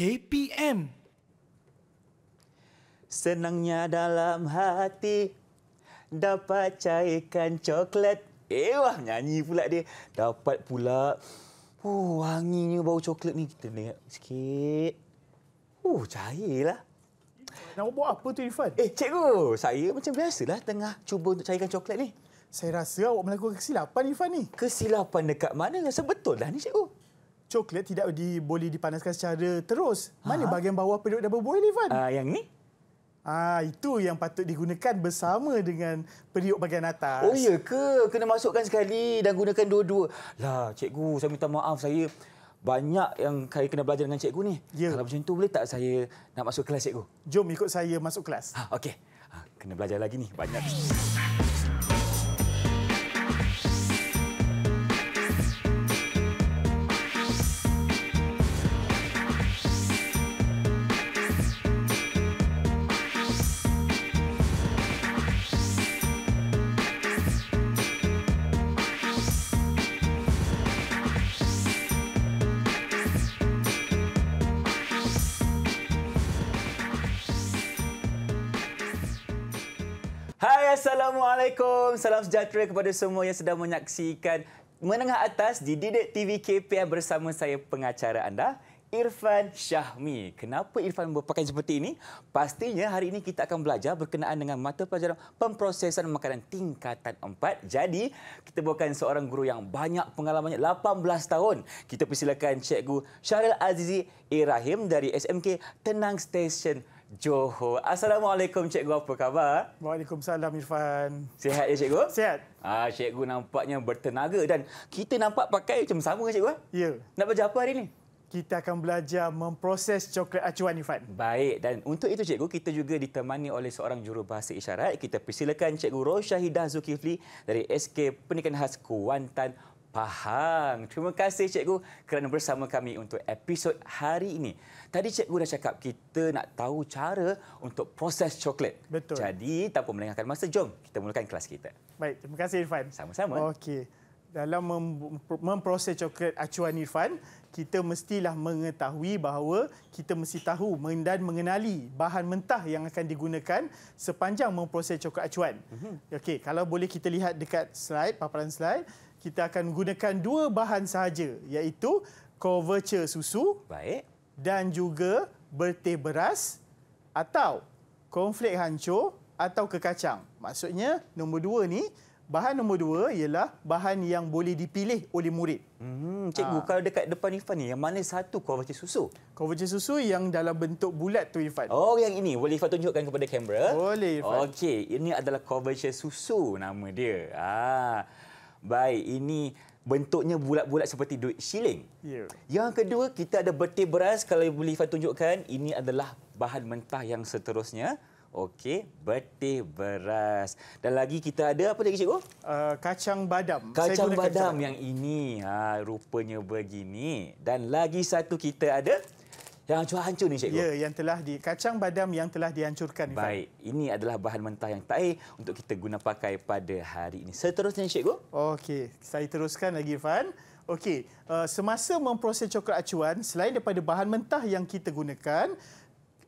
KPM. Senangnya dalam hati dapat cairkan coklat. Eh wah nyanyi pula dia. Dapat pula. Oh wanginya bau coklat ni kita tengok sikit. Oh cairlah. Nak buat apa tu Irfan? Eh cikgu, saya macam biasalah tengah cuba untuk cairkan coklat ni. Saya rasa awak melakukan kesilapan Irfan ni. Kesilapan dekat mana? Sebetul dah ni cikgu coklat tidak di, boleh dipanaskan secara terus. Mana bahagian bawah periuk double boiler, Van? Uh, yang ni? Ah itu yang patut digunakan bersama dengan periuk bahagian atas. Oh iya ke? Kena masukkan sekali dan gunakan dua-dua. Lah cikgu, saya minta maaf saya banyak yang saya kena belajar dengan cikgu ni. Ya. Kalau macam itu boleh tak saya nak masuk kelas cikgu? Jom ikut saya masuk kelas. Ha okey. Ha, kena belajar lagi ni banyak. Hey. Assalamualaikum. Salam sejahtera kepada semua yang sedang menyaksikan Menengah Atas di Didik TV KPM bersama saya pengacara anda, Irfan Syahmi. Kenapa Irfan berpakaian seperti ini? Pastinya hari ini kita akan belajar berkenaan dengan mata pelajaran pemprosesan makanan tingkatan 4. Jadi, kita bukan seorang guru yang banyak pengalamannya, 18 tahun. Kita persilakan Cikgu Syahril Azizi Irahim dari SMK Tenang Station Johor. Assalamualaikum cikgu, apa khabar? Waalaikumsalam Irfan. Sihat ya cikgu? Sihat. Ah cikgu nampaknya bertenaga dan kita nampak pakai macam sama cikgu ah. Ya. Nak belajar apa hari ni? Kita akan belajar memproses coklat acuan Irfan. Baik dan untuk itu cikgu kita juga ditemani oleh seorang juru bahasa isyarat. Kita persilakan cikgu Rosyahidah Zulkifli dari SK Pendidikan Khas Kuantan Pahang. Terima kasih cikgu kerana bersama kami untuk episod hari ini. Tadi cikgu dah cakap kita nak tahu cara untuk proses coklat. Betul. Jadi tanpa melengahkan masa, jom kita mulakan kelas kita. Baik, terima kasih Irfan. Sama-sama. Okey. Dalam mem- memproses coklat acuan Irfan, kita mestilah mengetahui bahawa kita mesti tahu dan mengenali bahan mentah yang akan digunakan sepanjang memproses coklat acuan. Mm-hmm. Okey, kalau boleh kita lihat dekat slide, paparan slide, kita akan gunakan dua bahan sahaja iaitu coverture susu Baik dan juga bertih beras atau konflik hancur atau kekacang. Maksudnya nombor dua ni bahan nombor dua ialah bahan yang boleh dipilih oleh murid. Hmm, cikgu ha. kalau dekat depan Ifan ni yang mana satu kuaci susu? Kuaci susu yang dalam bentuk bulat tu Ifan. Oh yang ini boleh Ifan tunjukkan kepada kamera? Boleh Ifan. Okey, ini adalah kuaci susu nama dia. Ah. Ha. Baik, ini bentuknya bulat-bulat seperti duit shilling. Yeah. Yang kedua, kita ada betih beras. Kalau Ibu Lifa tunjukkan, ini adalah bahan mentah yang seterusnya. Okey, betih beras. Dan lagi kita ada apa lagi cikgu? Uh, kacang badam. Kacang badam kacang. yang ini. Ha, rupanya begini. Dan lagi satu kita ada... Yang hancur-hancur ni cikgu. Ya, yang telah di kacang badam yang telah dihancurkan Baik, Ifan. ini adalah bahan mentah yang tai untuk kita guna pakai pada hari ini. Seterusnya cikgu. Okey, saya teruskan lagi Ifan. Okey, uh, semasa memproses coklat acuan selain daripada bahan mentah yang kita gunakan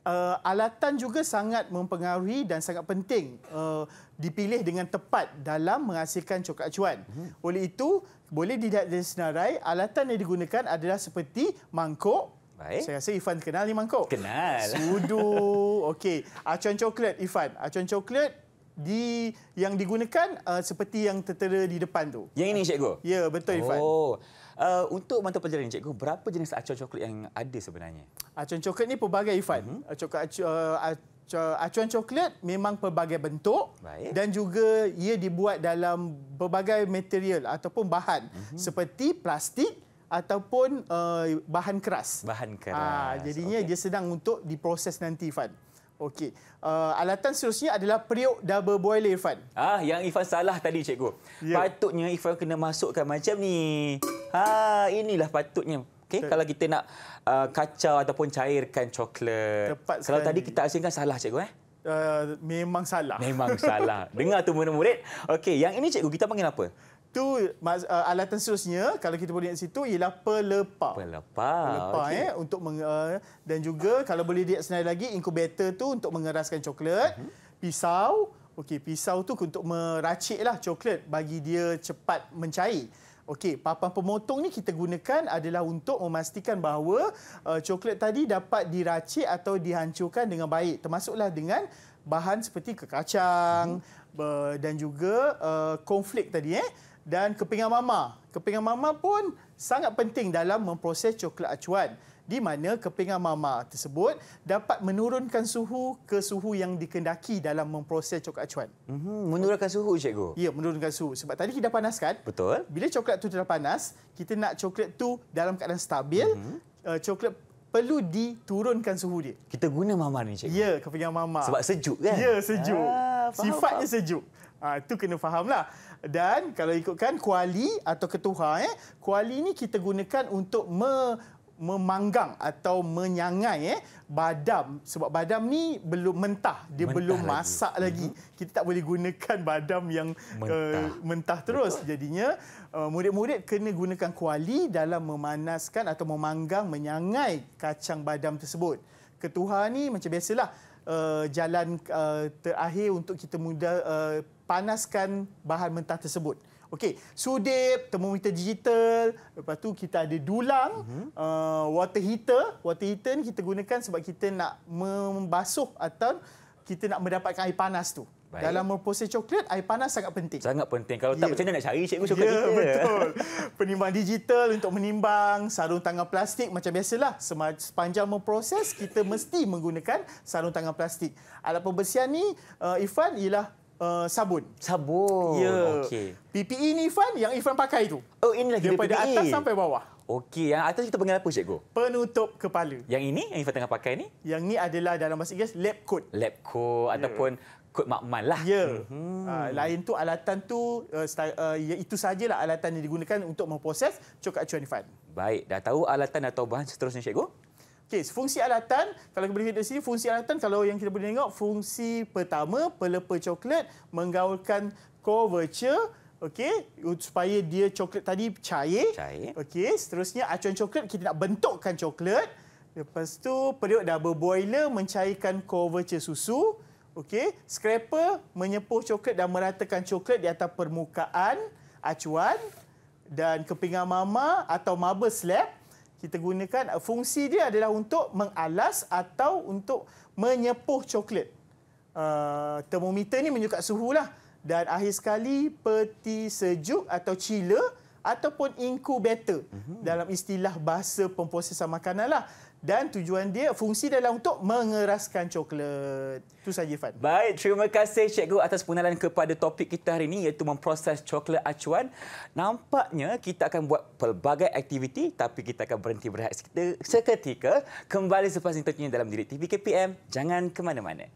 Uh, alatan juga sangat mempengaruhi dan sangat penting uh, dipilih dengan tepat dalam menghasilkan coklat acuan. Mhm. Oleh itu, boleh dilihat dari senarai, alatan yang digunakan adalah seperti mangkuk, Baik. Saya rasa Ifan kenal ni mangkuk. Kenal. Sudu. Okey. Acuan coklat Ifan. Acuan coklat di yang digunakan uh, seperti yang tertera di depan tu. Yang ini cikgu. Ya, betul Ifan. Oh. Uh, untuk mata pelajaran cikgu, berapa jenis acuan coklat yang ada sebenarnya? Acuan coklat ni pelbagai Ifan. Mhm. Uh-huh. Coklat acu, acu, acuan coklat memang pelbagai bentuk Baik. dan juga ia dibuat dalam pelbagai material ataupun bahan uh-huh. seperti plastik, ataupun uh, bahan keras. Bahan ah, keras. Ah, jadinya okay. dia sedang untuk diproses nanti, Fan. Okey. Uh, alatan seterusnya adalah periuk double boiler, Irfan. Ah, yang Irfan salah tadi, cikgu. Yeah. Patutnya Irfan kena masukkan macam ni. Ha, inilah patutnya. Okey, okay. kalau kita nak uh, kacau ataupun cairkan coklat. Tepat kalau sekali. tadi kita asingkan salah, cikgu eh? Uh, memang salah. Memang salah. Dengar tu murid-murid. Okey, yang ini cikgu kita panggil apa? Itu uh, alatan seterusnya kalau kita boleh di situ ialah pelepah. Pelepah. Pelepah okay. eh untuk meng, uh, dan juga kalau boleh dia senarai lagi inkubator tu untuk mengeraskan coklat, uh-huh. pisau, okey pisau tu untuk meraciklah coklat bagi dia cepat mencair. Okey, papan pemotong ni kita gunakan adalah untuk memastikan bahawa uh, coklat tadi dapat diracik atau dihancurkan dengan baik termasuklah dengan bahan seperti kekacang uh-huh. uh, dan juga uh, konflik tadi eh dan kepingan mama. Kepingan mama pun sangat penting dalam memproses coklat acuan di mana kepingan mama tersebut dapat menurunkan suhu ke suhu yang dikendaki dalam memproses coklat acuan. Mhm, menurunkan suhu, cikgu? Ya, menurunkan suhu. Sebab tadi kita dah panaskan. Betul. Bila coklat tu dah panas, kita nak coklat tu dalam keadaan stabil, mm-hmm. coklat perlu diturunkan suhu dia. Kita guna mama ni, cikgu? Ya, kepingan mama. Sebab sejuk, kan? Ya, sejuk. Ah, faham, Sifatnya faham. sejuk. Itu ah, kena fahamlah. lah dan kalau ikutkan kuali atau ketuha eh kuali ini kita gunakan untuk me memanggang atau menyangai eh badam sebab badam ni belum mentah dia mentah belum masak lagi. lagi mhm. kita tak boleh gunakan badam yang eh, mentah, uh, mentah terus Betul. jadinya uh, murid-murid kena gunakan kuali dalam memanaskan atau memanggang menyangai kacang badam tersebut ketuhan ni macam biasalah uh, jalan uh, terakhir untuk kita muda uh, panaskan bahan mentah tersebut. Okey, sudip, termometer digital, lepas tu kita ada dulang, mm-hmm. uh, water heater. Water heater ni kita gunakan sebab kita nak membasuh atau kita nak mendapatkan air panas tu. Baik. Dalam memproses coklat, air panas sangat penting. Sangat penting. Kalau yeah. tak ya. macam mana nak cari cikgu ya, coklat yeah, kita? betul. Penimbang digital untuk menimbang, sarung tangan plastik macam biasalah. Sepanjang memproses, kita mesti menggunakan sarung tangan plastik. Alat pembersihan ni, uh, Ifan, ialah Uh, sabun. Sabun. Ya. Okay. PPE ini Ifan yang Ifan pakai itu. Oh, ini lagi daripada PPE. atas sampai bawah. Okey, yang atas kita panggil apa cikgu? Penutup kepala. Yang ini yang Ifan tengah pakai ini. Yang ni adalah dalam bahasa Inggeris lab coat. Lab coat ya. ataupun kod makmal lah. Ya. Hmm. Uh, lain tu alatan tu uh, uh, ya, itu sajalah alatan yang digunakan untuk memproses coklat cuan Ifan. Baik, dah tahu alatan atau bahan seterusnya cikgu? Okey, fungsi alatan, kalau kita lihat di sini, fungsi alatan kalau yang kita boleh tengok, fungsi pertama, pelepa coklat menggaulkan coverture Okey, supaya dia coklat tadi cair. cair. Okey, seterusnya acuan coklat kita nak bentukkan coklat. Lepas tu periuk double boiler mencairkan coverture susu. Okey, scraper menyepuh coklat dan meratakan coklat di atas permukaan acuan dan kepingan mama atau marble slab kita gunakan uh, fungsi dia adalah untuk mengalas atau untuk menyepuh coklat. Uh, termometer ni menyukat suhu lah. Dan akhir sekali, peti sejuk atau chiller ataupun incubator mm-hmm. dalam istilah bahasa pemprosesan makanan lah dan tujuan dia fungsi adalah untuk mengeraskan coklat. Itu saja Fat. Baik, terima kasih Cikgu atas penalan kepada topik kita hari ini iaitu memproses coklat acuan. Nampaknya kita akan buat pelbagai aktiviti tapi kita akan berhenti berehat seketika. Kembali selepas ini tentunya dalam diri TV KPM. Jangan ke mana-mana.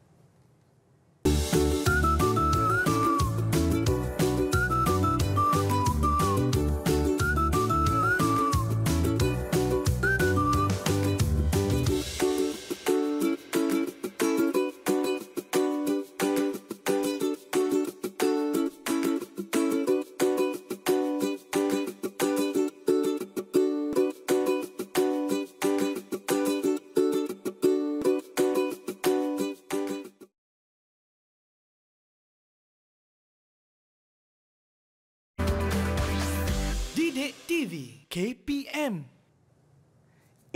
KPM.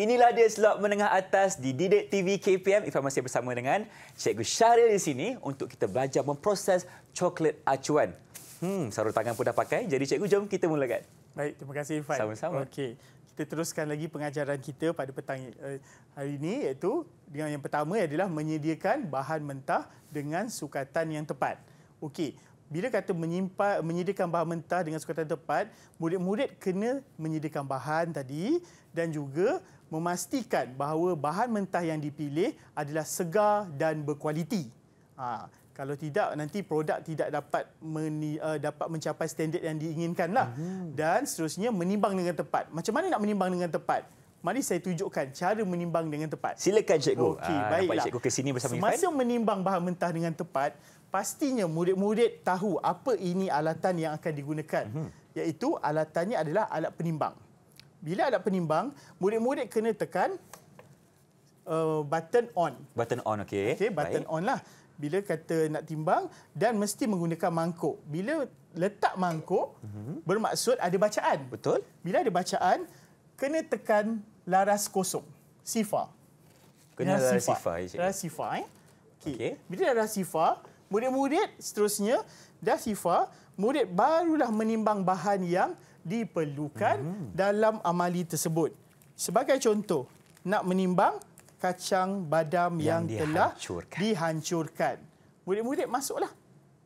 Inilah dia slot menengah atas di Didik TV KPM. Ifan masih bersama dengan Cikgu Syahril di sini untuk kita belajar memproses coklat acuan. Hmm, sarung tangan pun dah pakai. Jadi Cikgu, jom kita mulakan. Baik, terima kasih Ifan. Sama-sama. Okey. Kita teruskan lagi pengajaran kita pada petang eh, hari ini iaitu dengan yang pertama adalah menyediakan bahan mentah dengan sukatan yang tepat. Okey bila kata menyimpan menyediakan bahan mentah dengan sukatan tepat, murid-murid kena menyediakan bahan tadi dan juga memastikan bahawa bahan mentah yang dipilih adalah segar dan berkualiti. Ha, kalau tidak nanti produk tidak dapat meni, uh, dapat mencapai standard yang diinginkan lah hmm Dan seterusnya menimbang dengan tepat. Macam mana nak menimbang dengan tepat? Mari saya tunjukkan cara menimbang dengan tepat. Silakan cikgu. Okey, uh, baiklah. cikgu ke sini bersama Semasa Semasa menimbang bahan mentah dengan tepat, pastinya murid-murid tahu apa ini alatan yang akan digunakan mhm. iaitu alatannya adalah alat penimbang bila alat penimbang murid-murid kena tekan uh, button on button on okey okey button Baik. on lah bila kata nak timbang dan mesti menggunakan mangkuk bila letak mangkuk uh-huh. bermaksud ada bacaan betul bila ada bacaan kena tekan laras kosong sifar kena laras sifar laras sifar, sifar eh? okay. bila laras sifar murid-murid seterusnya dah sifa, murid barulah menimbang bahan yang diperlukan hmm. dalam amali tersebut. Sebagai contoh, nak menimbang kacang badam yang, yang telah dihancurkan. dihancurkan. Murid-murid masuklah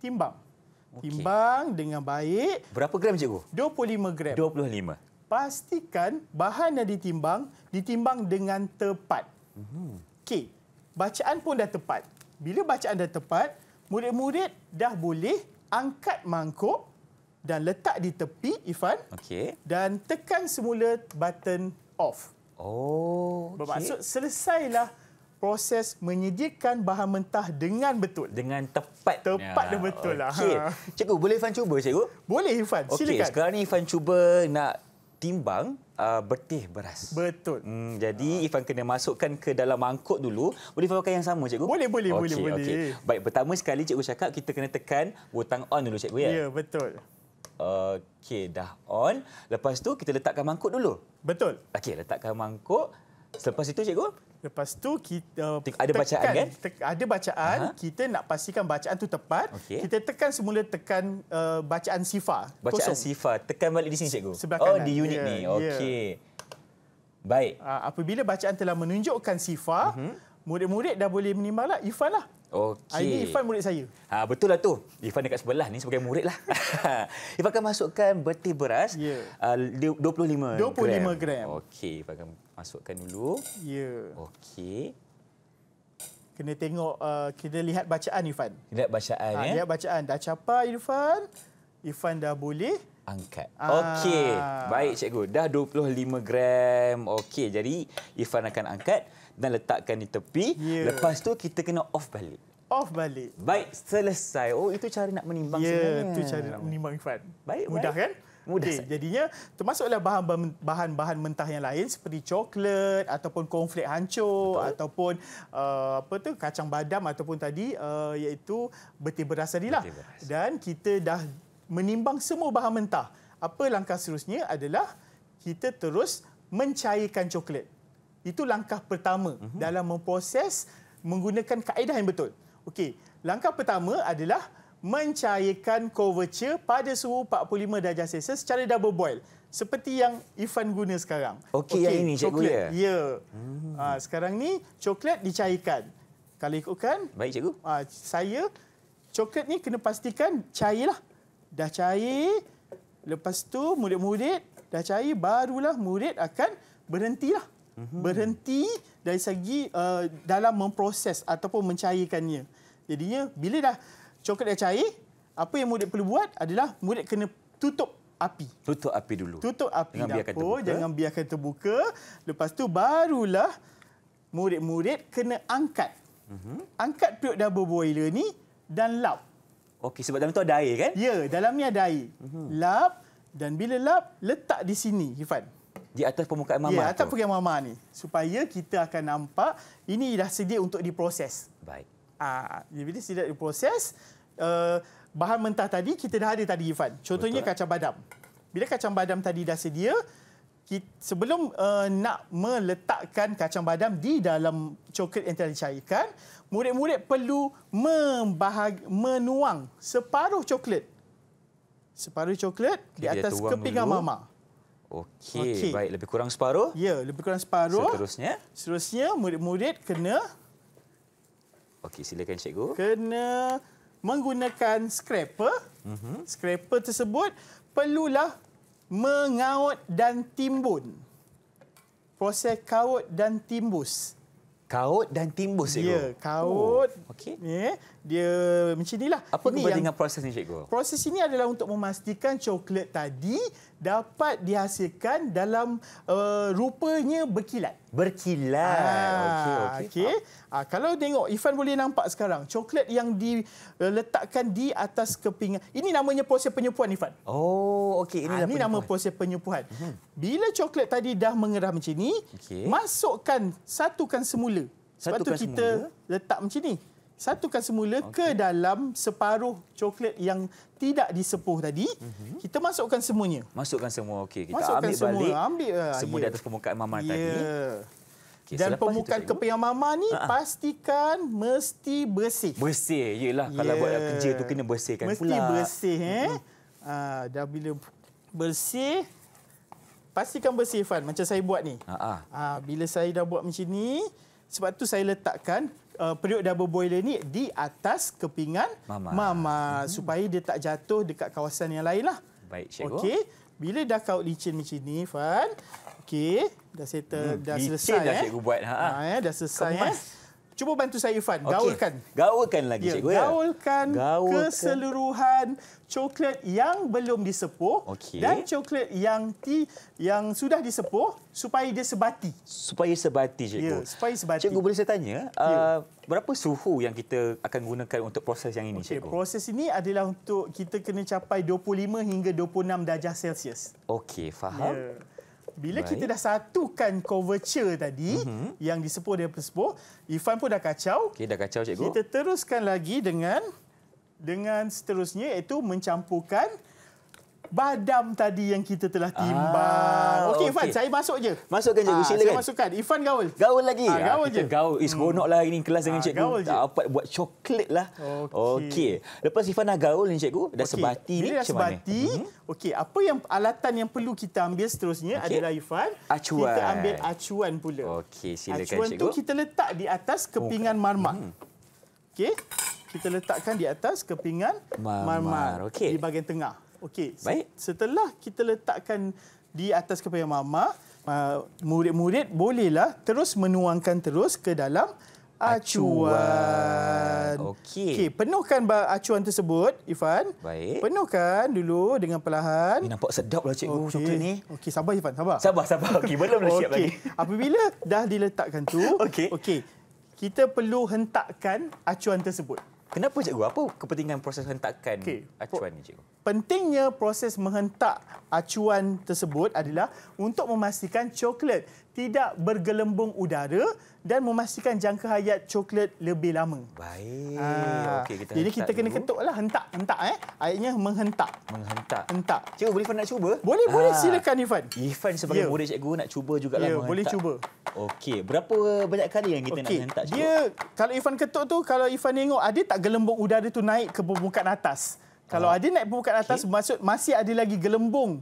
timbang. Okay. Timbang dengan baik. Berapa gram cikgu? 25 gram. 25. Pastikan bahan yang ditimbang ditimbang dengan tepat. Hmm. Okey. Bacaan pun dah tepat. Bila bacaan dah tepat, murid-murid dah boleh angkat mangkuk dan letak di tepi Ifan okey dan tekan semula button off oh bermaksud selesailah proses menyediakan bahan mentah dengan betul dengan tepat tepat dah ya. betul okay. lah ha. cikgu boleh Ifan cuba cikgu boleh Ifan okay. silakan okey sekarang ni Ifan cuba nak timbang uh, betih beras. Betul. Hmm, jadi uh. Ifan kena masukkan ke dalam mangkuk dulu. Boleh pakai yang sama cikgu? Boleh boleh okay, boleh okay. boleh. Baik, pertama sekali cikgu cakap kita kena tekan butang on dulu cikgu ya. Ya, betul. Okey, dah on. Lepas tu kita letakkan mangkuk dulu. Betul. Okey, letakkan mangkuk. Selepas itu cikgu, Lepas tu kita uh, ada tekan, bacaan kan? Te- ada bacaan, Aha. kita nak pastikan bacaan tu tepat. Okay. Kita tekan semula tekan uh, bacaan sifar. Bacaan sifar. Tekan balik di sini cikgu. Sebelah kanan. Oh di unit yeah. ni. Ya. Okey. Yeah. Baik. Uh, apabila bacaan telah menunjukkan sifar, uh-huh. Mhm. murid-murid dah boleh menimbang lah Ifan lah. Ah, Okey. Ini Ifan murid saya. Ha, betul lah tu. Ifan dekat sebelah ni sebagai murid lah. Ifan akan masukkan beti beras yeah. uh, 25, 25 gram. 25 gram. Okey, Ifan akan Masukkan dulu. Ya. Yeah. Okey. Kena tengok, uh, kena lihat bacaan Irfan. Lihat bacaan, ha, ya? Lihat bacaan. Dah capai Irfan. Irfan dah boleh. Angkat. Ah. Okey. Baik, cikgu. Dah 25 gram. Okey, jadi Irfan akan angkat dan letakkan di tepi. Yeah. Lepas tu kita kena off balik. Off balik. Baik, selesai. Oh, itu cara nak menimbang yeah, sebenarnya. Ya, itu cara nak menimbang Irfan. Baik, Mudah, baik. Mudah, kan? mudah okay, jadinya termasuklah bahan-bahan mentah yang lain seperti coklat ataupun konflik hancur Betul. ataupun uh, apa tu kacang badam ataupun tadi uh, iaitu betih beras tadilah beti dan kita dah menimbang semua bahan mentah apa langkah seterusnya adalah kita terus mencairkan coklat itu langkah pertama mm-hmm. dalam memproses menggunakan kaedah yang betul. Okey, langkah pertama adalah mencairkan coverture pada suhu 45 darjah Celsius secara double boil. Seperti yang Ifan guna sekarang. Okey, okay, yang ini cikgu ya? Ya. Hmm. Ha, sekarang ni coklat dicairkan. Kalau ikutkan. Baik cikgu. Ha, saya, coklat ni kena pastikan cair lah. Dah cair. Lepas tu murid-murid dah cair. Barulah murid akan berhentilah. Hmm. Berhenti dari segi uh, dalam memproses ataupun mencairkannya. Jadinya bila dah coklat dah cair, apa yang murid perlu buat adalah murid kena tutup api. Tutup api dulu. Tutup api jangan dapur, biarkan jangan biarkan terbuka. Lepas tu barulah murid-murid kena angkat. Uh-huh. Angkat periuk double boiler ni dan lap. Okey, sebab dalam tu ada air kan? Ya, dalam ni ada air. Uh-huh. Lap dan bila lap, letak di sini, Hifan. Di atas permukaan mama. Ya, atas permukaan mama ni. Supaya kita akan nampak ini dah sedia untuk diproses. Baik. Ah, ha, bila sedia diproses, Eh, bahan mentah tadi kita dah ada tadi Ivan. Contohnya Betul. kacang badam. Bila kacang badam tadi dah sedia, kita, sebelum uh, nak meletakkan kacang badam di dalam coklat yang telah dicairkan, murid-murid perlu membahag- menuang separuh coklat. Separuh coklat di atas kepingan mama. Okey, okay. baik lebih kurang separuh. Ya, lebih kurang separuh. Seterusnya. Seterusnya murid-murid kena Okey, silakan cikgu. Kena menggunakan scraper. Mm-hmm. Scraper tersebut perlulah mengaut dan timbun. Proses kaut dan timbus. Kaut dan timbus, cikgu? Ya, kaut. Oh, okay. yeah dia macam inilah. Apa ini kebandingan yang, proses ini? cikgu? Proses ini adalah untuk memastikan coklat tadi dapat dihasilkan dalam uh, rupanya berkilat. Berkilat. Ah, okey. Okay. Okay. Ha, ah, kalau tengok, Ifan boleh nampak sekarang. Coklat yang diletakkan uh, di atas kepingan. Ini namanya proses penyepuhan, Ifan. Oh, okay. Ah, ini, ha, nama proses penyepuan. Hmm. Bila coklat tadi dah mengerah macam ini, okay. masukkan, satukan semula. Sebab satukan kita semula. letak macam ini satukan semula okay. ke dalam separuh coklat yang tidak disepuh tadi. Mm-hmm. Kita masukkan semuanya. Masukkan semua. Okey, kita masukkan ambil semua. balik. Ambil uh, semua yeah. di atas permukaan mama yeah. tadi. Ya. Okay, Dan permukaan kepingan mama ni Ha-ha. pastikan mesti bersih. Bersih. Yalah yeah. kalau ya. buat kerja tu kena bersihkan mesti pula. Mesti bersih eh. Mm-hmm. Ha, dah bila bersih pastikan bersih Fan macam saya buat ni. Ha-ha. Ha, ha. Ah, bila saya dah buat macam ni sebab tu saya letakkan uh, periuk double boiler ni di atas kepingan mama, mama hmm. supaya dia tak jatuh dekat kawasan yang lain lah. Baik, cikgu. Okey, bila dah kau licin macam ni, Fan. Okey, dah settle, hmm, dah selesai. Licin dah eh. cikgu buat. Ha. Ha, eh, dah selesai. Kemas. Eh. Cuba bantu saya Irfan, okay. gaulkan. Gaulkan lagi ya, cikgu ya. Gaulkan, gaulkan keseluruhan coklat yang belum disepuh okay. dan coklat yang ti yang sudah disepuh supaya dia sebati. Supaya sebati cikgu. Ya, supaya sebati. Cikgu boleh saya tanya, ya. uh, berapa suhu yang kita akan gunakan untuk proses yang ini cikgu? proses ini adalah untuk kita kena capai 25 hingga 26 darjah Celsius. Okey, faham. Ya bila Baik. kita dah satukan coverture tadi uh-huh. yang disepuh dia persepuh, Ifan pun dah kacau. Okey, dah kacau cikgu. Kita teruskan lagi dengan dengan seterusnya iaitu mencampurkan badam tadi yang kita telah timbang. Ah, Okey, Ifan, okay. saya masuk je. Masukkan je, ah, silakan. Saya masukkan. Ifan gaul. Gaul lagi. Ah, gaul ah, je. Gaul. Eh, seronok lah ini kelas dengan ah, cikgu. tak dapat buat coklat lah. Okey. Okay. Lepas Ifan dah gaul ni cikgu, dah okay. sebati ni macam mana? sebati, mhm. Okey, apa yang alatan yang perlu kita ambil seterusnya okay. adalah Ifan. Acuan. Kita ambil acuan pula. Okey, silakan acuan cikgu. Acuan tu kita letak di atas kepingan okay. Oh. marmak. Hmm. Okey. Kita letakkan di atas kepingan marmar. marmar. Okey. Di bahagian tengah. Okey. Baik. Setelah kita letakkan di atas kepala mama, murid-murid bolehlah terus menuangkan terus ke dalam acuan. Okey. Okey, penuhkan acuan tersebut, Ifan. Baik. Penuhkan dulu dengan perlahan. Ini nampak sedaplah cikgu okay. coklat ni. Okey, sabar Ifan, sabar. Sabar, sabar. Okey, belum dah okay. siap lagi. Apabila dah diletakkan tu, okey. Okey. Kita perlu hentakkan acuan tersebut. Kenapa cikgu? Apa kepentingan proses hentakan okay. acuan ini? cikgu? Pentingnya proses menghentak acuan tersebut adalah untuk memastikan coklat tidak bergelembung udara dan memastikan jangka hayat coklat lebih lama. Baik. Ha. Okey kita. Jadi kita kena ketuklah hentak hentak eh. Airnya menghentak. Menghentak. Hentak. Cikgu boleh Ifan nak cuba? Boleh ha. boleh ah. silakan Ifan. Ifan sebagai yeah. murid cikgu nak cuba juga yeah, ya, menghentak. boleh cuba. Okey, berapa banyak kali yang kita okay. nak hentak cikgu? Dia kalau Ifan ketuk tu kalau Ifan tengok ada tak gelembung udara tu naik ke permukaan atas. Kalau ah. ada naik permukaan atas okay. maksud masih ada lagi gelembung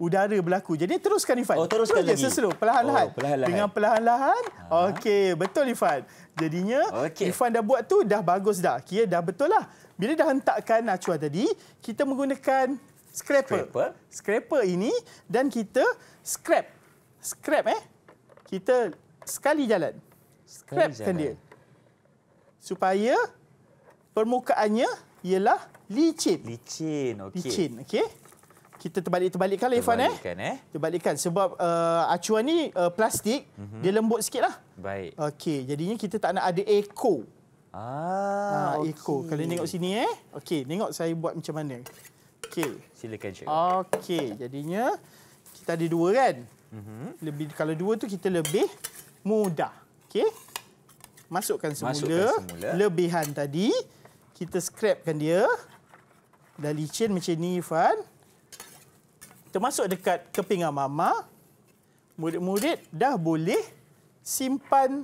udara berlaku. Jadi teruskan Ifan. Oh, teruskan Terus lagi. Slow, perlahan-lahan. Oh, perlahan Dengan perlahan-lahan. Ha. Okey, betul Ifan. Jadinya okay. Ifan dah buat tu dah bagus dah. Kira dah betul lah. Bila dah hentakkan acuan tadi, kita menggunakan scraper. scraper. Scraper ini dan kita scrap. Scrap eh. Kita sekali jalan. Scrap kan dia. Supaya permukaannya ialah licin. Licin, okey. Licin, okey kita terbalik-terbalikkan lah Irfan eh. eh. Terbalikkan sebab uh, acuan ni uh, plastik mm -hmm. dia lembut sikitlah. Baik. Okey, jadinya kita tak nak ada echo. Ah, ha, echo. Okay. Kalau tengok sini eh. Okey, tengok saya buat macam mana. Okey, silakan cikgu. Okey, jadinya kita ada dua kan? Mm -hmm. Lebih kalau dua tu kita lebih mudah. Okey. Masukkan semula, Masukkan semula lebihan tadi. Kita scrapkan dia. Dah licin macam ni, Fan termasuk dekat kepingan mama, murid-murid dah boleh simpan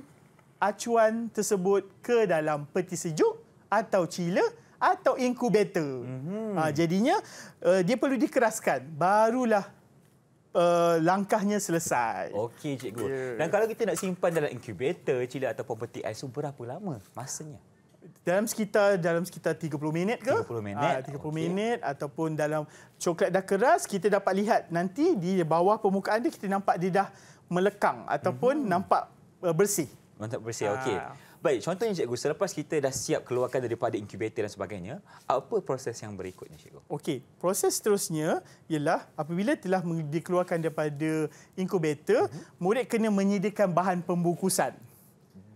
acuan tersebut ke dalam peti sejuk atau cila atau inkubator. Mm-hmm. Ah, jadinya eh, dia perlu dikeraskan barulah eh, langkahnya selesai. Okey cikgu. Yeah. Dan kalau kita nak simpan dalam inkubator, cila atau peti ais berapa lama masanya? dalam sekitar dalam sekitar 30 minit ke 30 minit ha, 30 okay. minit ataupun dalam coklat dah keras kita dapat lihat nanti di bawah permukaan dia kita nampak dia dah melekang ataupun mm-hmm. nampak uh, bersih nampak bersih ha. okey baik contohnya cikgu selepas kita dah siap keluarkan daripada inkubator dan sebagainya apa proses yang berikutnya cikgu okey proses seterusnya ialah apabila telah dikeluarkan daripada inkubator mm-hmm. murid kena menyediakan bahan pembungkusan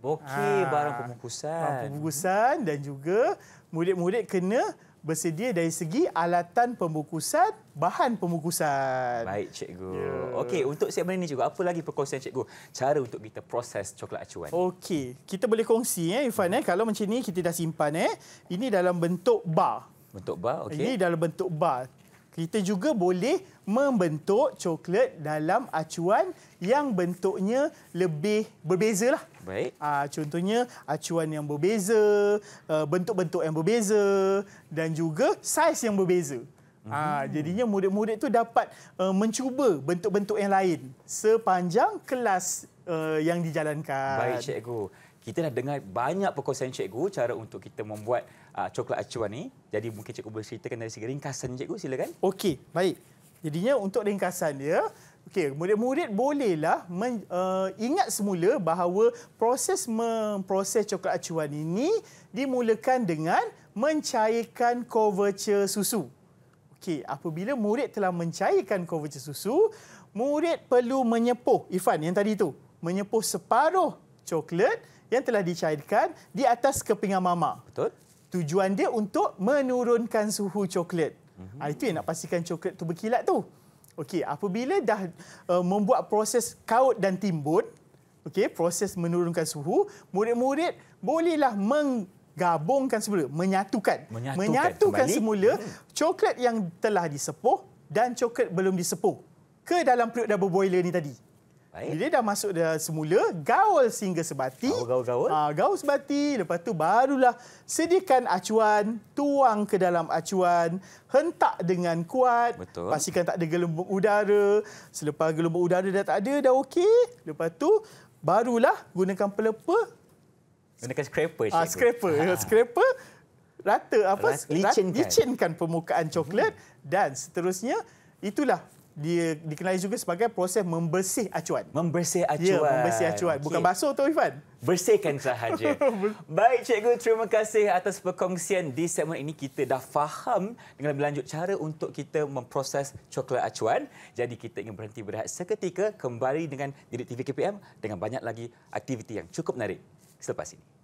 Bokeh ah, ha. barang pembungkusan. Barang pembungkusan dan juga murid-murid kena bersedia dari segi alatan pembungkusan, bahan pembungkusan. Baik, cikgu. Yeah. Okey, untuk segmen ini juga. apa lagi perkongsian cikgu? Cara untuk kita proses coklat acuan. Okey, kita boleh kongsi eh Ifan eh kalau macam ni kita dah simpan eh. Ini dalam bentuk bar. Bentuk bar, okey. Ini dalam bentuk bar. Kita juga boleh membentuk coklat dalam acuan yang bentuknya lebih berbeza lah. Baik. Uh, contohnya acuan yang berbeza, uh, bentuk-bentuk yang berbeza dan juga saiz yang berbeza. Ah, hmm. Uh, jadinya murid-murid tu dapat uh, mencuba bentuk-bentuk yang lain sepanjang kelas uh, yang dijalankan. Baik cikgu. Kita dah dengar banyak perkongsian cikgu cara untuk kita membuat uh, coklat acuan ni. Jadi mungkin cikgu boleh ceritakan dari segi ringkasan cikgu silakan. Okey, baik. Jadinya untuk ringkasan dia, ya, Okey, murid-murid bolehlah men, uh, ingat semula bahawa proses memproses coklat acuan ini dimulakan dengan mencairkan coverture susu. Okey, apabila murid telah mencairkan coverture susu, murid perlu menyepuh, Ifan yang tadi itu, menyepuh separuh coklat yang telah dicairkan di atas kepingan mama. Betul. Tujuan dia untuk menurunkan suhu coklat. Mm-hmm. Ha, itu yang nak pastikan coklat tu berkilat tu. Okey, apabila dah uh, membuat proses kaut dan timbun, okey, proses menurunkan suhu, murid-murid bolehlah menggabungkan semula, menyatukan. Menyatukan, menyatukan semula hmm. coklat yang telah disepuh dan coklat belum disepuh ke dalam periuk double boiler ni tadi. Baik. Dia dah masuk dah semula, gaul sehingga sebati. Gaul, gaul, gaul. Ha, gaul sebati, lepas tu barulah sediakan acuan, tuang ke dalam acuan, hentak dengan kuat, Betul. pastikan tak ada gelombang udara. Selepas gelombang udara dah tak ada, dah okey. Lepas tu barulah gunakan pelepa. Gunakan scraper. Ha, scraper, ha. scraper. Rata apa? Licinkan. Licinkan permukaan coklat. Hmm. Dan seterusnya, itulah dia dikenali juga sebagai proses membersih acuan. Membersih ya, acuan. Ya, membersih acuan. Okay. Bukan basuh tu Ifan. Bersihkan sahaja. Baik cikgu, terima kasih atas perkongsian di segmen ini. Kita dah faham dengan lebih lanjut cara untuk kita memproses coklat acuan. Jadi kita ingin berhenti berehat seketika kembali dengan Direktivi KPM dengan banyak lagi aktiviti yang cukup menarik selepas ini.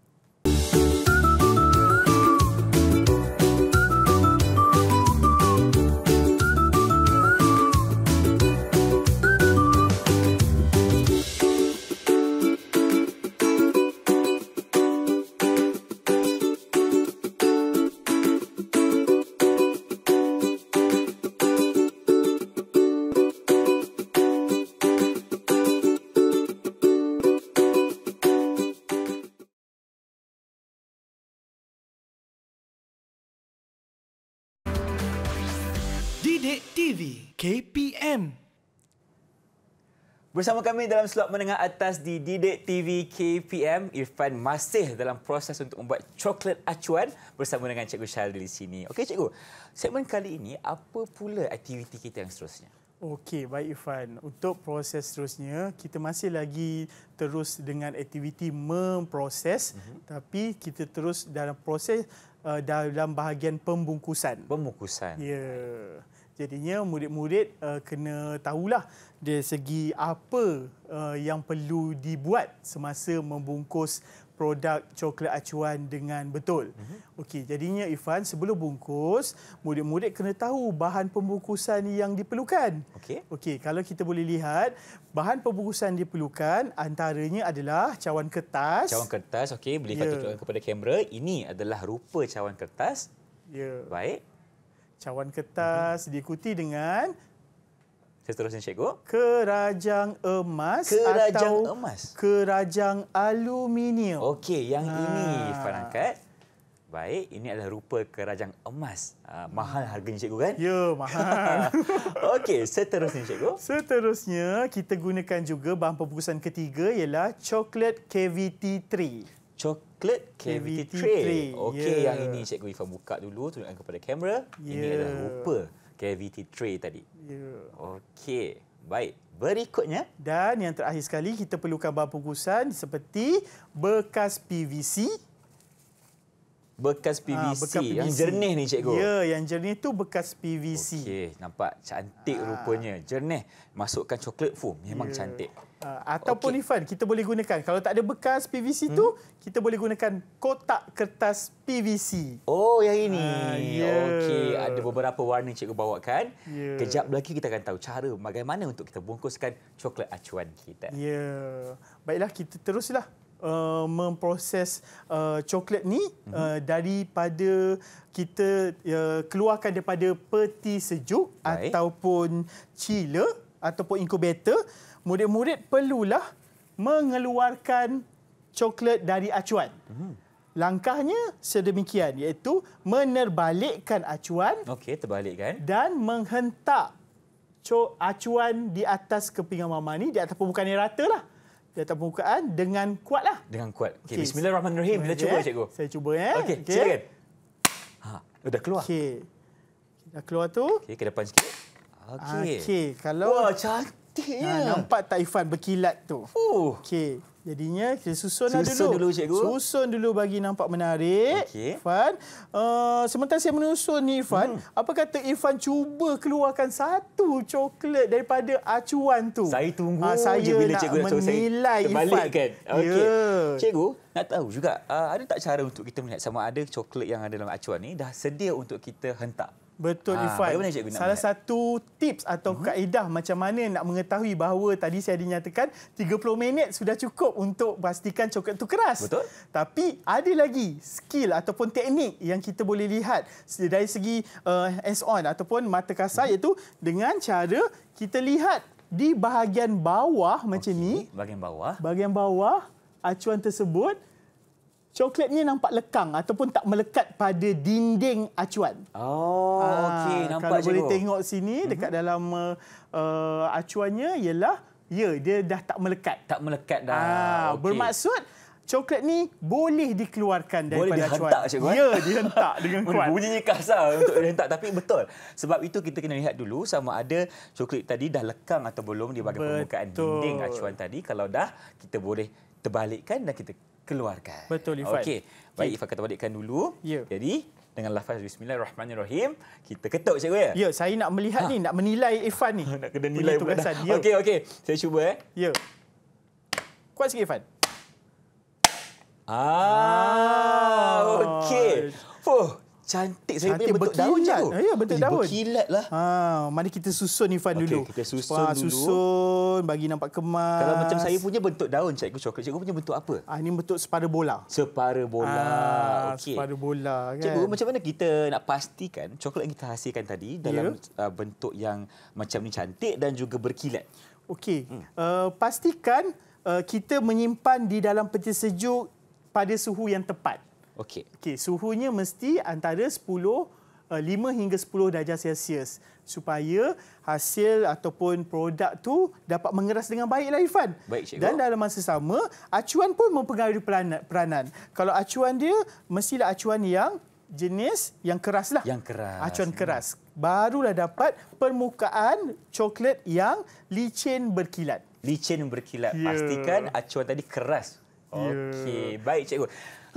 Bersama kami dalam slot menengah atas di Didik TV KPM, Irfan masih dalam proses untuk membuat coklat acuan bersama dengan Cikgu Syal di sini. Okey Cikgu, segmen kali ini apa pula aktiviti kita yang seterusnya? Okey, baik Irfan. Untuk proses seterusnya, kita masih lagi terus dengan aktiviti memproses mm-hmm. tapi kita terus dalam proses uh, dalam bahagian pembungkusan. Pembungkusan. Ya. Yeah. Jadinya murid-murid uh, kena tahulah dari segi apa uh, yang perlu dibuat semasa membungkus produk coklat acuan dengan betul. Mm-hmm. Okey, jadinya Ifan sebelum bungkus, murid-murid kena tahu bahan pembungkusan yang diperlukan. Okey. Okey, kalau kita boleh lihat, bahan pembungkusan diperlukan antaranya adalah cawan kertas. Cawan kertas, okey, boleh yeah. Ya. tunjukkan kepada kamera. Ini adalah rupa cawan kertas. Ya. Yeah. Baik cawan kertas uh-huh. diikuti dengan seterusnya cikgu kerajang emas kerajang atau emas kerajang aluminium okey yang ha. ini Fan angkat baik ini adalah rupa kerajang emas ha, mahal harganya cikgu kan ya mahal okey seterusnya cikgu seterusnya kita gunakan juga bahan pembungkusan ketiga ialah coklat cavity tree. Chocolate cavity, tray. tray. Okey, yeah. yang ini Cikgu Ifan buka dulu, tunjukkan kepada kamera. Yeah. Ini ya. adalah rupa cavity tray tadi. Yeah. Okey, baik. Berikutnya. Dan yang terakhir sekali, kita perlukan bahan pengkhususan seperti bekas PVC. Bekas ah, PVC. Ha, bekas PVC. Yang jernih ni, Cikgu. Ya, yang jernih tu bekas PVC. Okey, nampak cantik ha. rupanya. Jernih. Masukkan coklat foam. Memang ya. cantik. Uh, ataupun okay. Ifan, kita boleh gunakan. Kalau tak ada bekas PVC hmm? tu, kita boleh gunakan kotak kertas PVC. Oh, yang ini. Uh, ah, yeah. Okey, ada beberapa warna cikgu bawakan. Yeah. Kejap lagi kita akan tahu cara bagaimana untuk kita bungkuskan coklat acuan kita. Ya. Yeah. Baiklah, kita teruslah uh, memproses uh, coklat ni uh-huh. daripada kita uh, keluarkan daripada peti sejuk Baik. ataupun chiller ataupun incubator murid-murid perlulah mengeluarkan coklat dari acuan. Hmm. Langkahnya sedemikian iaitu menerbalikkan acuan. Okey, terbalikkan. Dan menghentak acuan di atas kepingan mama ni di atas permukaan yang rata lah. Di atas permukaan dengan kuat lah. Dengan kuat. Okay, okay. Bismillahirrahmanirrahim. Bila cuba, cikgu. Saya cuba, ya. Okey, okay. silakan. Ha, oh, dah keluar. Okey. Dah keluar tu. Okey, ke depan sikit. Okey. Okay, kalau... Wah, cantik cantiknya. Ah, ha, nampak Taifan berkilat tu. Uh. Okey. Jadinya kita susun, lah dulu. Susun dulu cikgu. Susun dulu bagi nampak menarik. Okay. Fan. Uh, sementara saya menyusun ni Ifan, hmm. apa kata Ifan cuba keluarkan satu coklat daripada acuan tu. Saya tunggu uh, saya je bila cikgu nak cikgu menilai saya Ifan. Kan? Ya. Okey. Yeah. Cikgu, nak tahu juga ah, ada tak cara untuk kita melihat sama ada coklat yang ada dalam acuan ini dah sedia untuk kita hentak? Betul ha, ah, Ifat. Salah satu tips atau uh-huh. kaedah macam mana nak mengetahui bahawa tadi saya dinyatakan 30 minit sudah cukup untuk pastikan coklat itu keras. Betul. Tapi ada lagi skill ataupun teknik yang kita boleh lihat dari segi uh, hands on ataupun mata kasar uh-huh. iaitu dengan cara kita lihat di bahagian bawah okay. macam ni. Bahagian bawah. Bahagian bawah acuan tersebut coklatnya nampak lekang ataupun tak melekat pada dinding acuan. Oh, uh, okey. Nampak kalau boleh tengok sini, mhm. dekat mm -hmm. dalam uh, uh, acuannya ialah, ya, dia dah tak melekat. Tak melekat dah. Ah, okay. Bermaksud, coklat ni boleh dikeluarkan daripada boleh acuan. Boleh dihentak, Cikgu. Eh? Ya, dihentak dengan kuat. Bunyinya kasar lah untuk dihentak, tapi betul. Sebab itu kita kena lihat dulu sama ada coklat tadi dah lekang atau belum di bagian betul. permukaan dinding acuan tadi. Kalau dah, kita boleh terbalikkan dan kita keluarkan. Betul, Ifan. Okey, baik Ifan kata balikkan dulu. Ya. Jadi, dengan lafaz bismillahirrahmanirrahim, kita ketuk cikgu ya? Ya, saya nak melihat ha. ni, nak menilai Ifan ni. nak kena nilai pula. Ya. Okey, okey. Saya cuba eh. Ya. Kuat sikit Ifan. Ah, ah okey. Fuh, cantik saya cantik bentuk daun tu. Ya, ya, bentuk daun. Berkilat lah. Ha, mana kita susun Ifan okay, dulu. Kita susun Supaya dulu. Susun, bagi nampak kemas. Kalau macam saya punya bentuk daun, cikgu coklat. Cikgu punya bentuk apa? Ah, ini bentuk separa bola. Separa bola. Ha, ah, okay. Separa bola. Kan? Cikgu, macam mana kita nak pastikan coklat yang kita hasilkan tadi dalam yeah. Ya. bentuk yang macam ni cantik dan juga berkilat? Okey. Hmm. Uh, pastikan uh, kita menyimpan di dalam peti sejuk pada suhu yang tepat. Okey. Okey, suhunya mesti antara 10 5 eh, hingga 10 darjah Celsius supaya hasil ataupun produk tu dapat mengeras dengan baik lah Irfan. Baik, Cikgu. Dan dalam masa sama, acuan pun mempengaruhi peranan. Kalau acuan dia, mestilah acuan yang jenis yang keraslah. Yang keras. Acuan hmm. keras. Barulah dapat permukaan coklat yang licin berkilat. Licin berkilat. Yeah. Pastikan acuan tadi keras Okey, baik cikgu.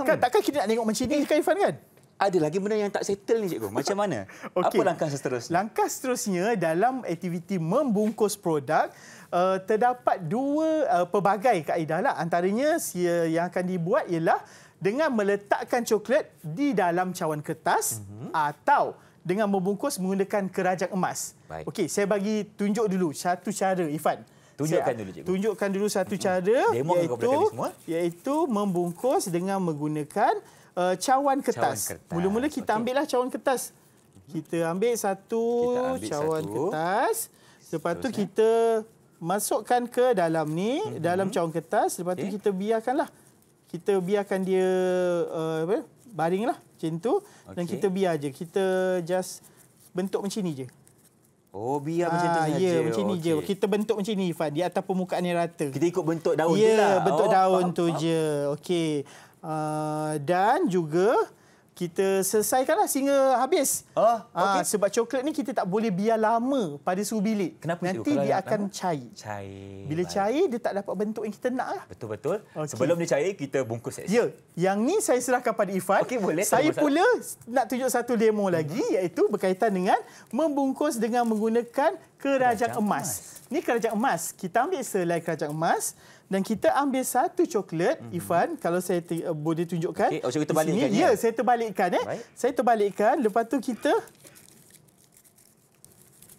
Kan hmm. takkan kita nak tengok macam ni kan Irfan kan? Ada lagi benda yang tak settle ni cikgu. Macam mana? okay. Apa langkah seterusnya? Langkah seterusnya dalam aktiviti membungkus produk Uh, terdapat dua uh, pelbagai kaedah lah. Antaranya uh, yang akan dibuat ialah dengan meletakkan coklat di dalam cawan kertas mm-hmm. atau dengan membungkus menggunakan kerajang emas. Okey, saya bagi tunjuk dulu satu cara, Ifan. Tunjukkan dulu cikgu. Tunjukkan dulu satu cara Demo iaitu iaitu membungkus dengan menggunakan uh, cawan kertas. Mula-mula kita okay. lah cawan kertas. Kita ambil satu kita ambil cawan satu. kertas. Lepas tu kita masukkan ke dalam ni, -hmm. dalam cawan kertas. Lepas tu okay. kita biarkanlah. Kita biarkan dia uh, apa? Baringlah macam tu okay. dan kita biar aje. Kita just bentuk macam ni je. Oh biar lah ha, ah, macam tu ya, saja. Ya, sahaja. macam ni okay. je. Kita bentuk macam ni Ifat. Di atas permukaan yang rata. Kita ikut bentuk daun ya, je lah. Ya, bentuk oh, daun up, tu up. je. Okey. Uh, dan juga kita selesaikanlah sehingga habis. Oh, okay. ha, ah, sebab coklat ni kita tak boleh biar lama pada suhu bilik. Kenapa Nanti dia akan lama? cair. Cair. Bila baik. cair dia tak dapat bentuk yang kita nak lah. Betul betul. Okay. Sebelum dia cair kita bungkus es. Ya, yang ni saya serahkan pada Ifan. Okay, boleh. Saya pula nak tunjuk satu demo hmm. lagi iaitu berkaitan dengan membungkus dengan menggunakan kerajang, kerajang emas. emas. Ni kerajang emas. Kita ambil selai kerajang emas. Dan kita ambil satu coklat, mm -hmm. Ifan, kalau saya te eh, boleh tunjukkan. Okey, oh, saya terbalikkan. Ya, ya, saya terbalikkan. Eh. Saya terbalikkan, lepas tu kita...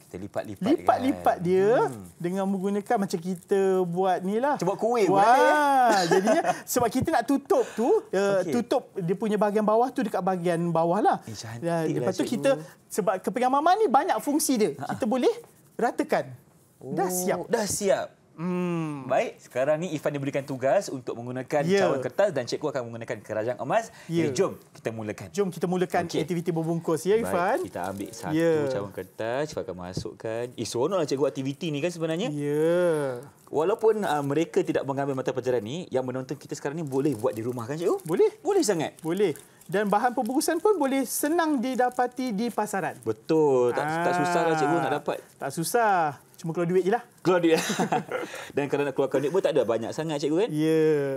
Kita lipat-lipat. Lipat-lipat kan. dia hmm. dengan menggunakan macam kita buat ni lah. Cuba kuih pun lah. Ya. Jadinya, sebab kita nak tutup tu, eh, okay. tutup dia punya bahagian bawah tu dekat bahagian bawah lah. Eh, cantik lah. Lepas tu kita, ini. sebab kepingan mama ni banyak fungsi dia. Ha. Kita ha -ha. boleh ratakan. Oh, dah siap. Dah siap. Hmm. Baik, sekarang ni Ifan diberikan tugas untuk menggunakan yeah. cawan kertas dan cikgu akan menggunakan kerajang emas. Yeah. Ya. Jadi jom kita mulakan. Jom kita mulakan okay. aktiviti berbungkus ya Ifan. Baik, kita ambil satu yeah. cawan kertas, cikgu akan masukkan. Eh, seronoklah cikgu aktiviti ni kan sebenarnya. Ya. Yeah. Walaupun uh, mereka tidak mengambil mata pelajaran ini, yang menonton kita sekarang ini boleh buat di rumah kan cikgu? Boleh. Boleh sangat. Boleh. Dan bahan pembungkusan pun boleh senang didapati di pasaran. Betul. Tak, ah. tak susah lah cikgu nak dapat. Tak susah. Cuma keluar duit je lah. Keluar duit. Dan kalau nak keluarkan duit pun tak ada banyak sangat cikgu kan? Ya. Yeah.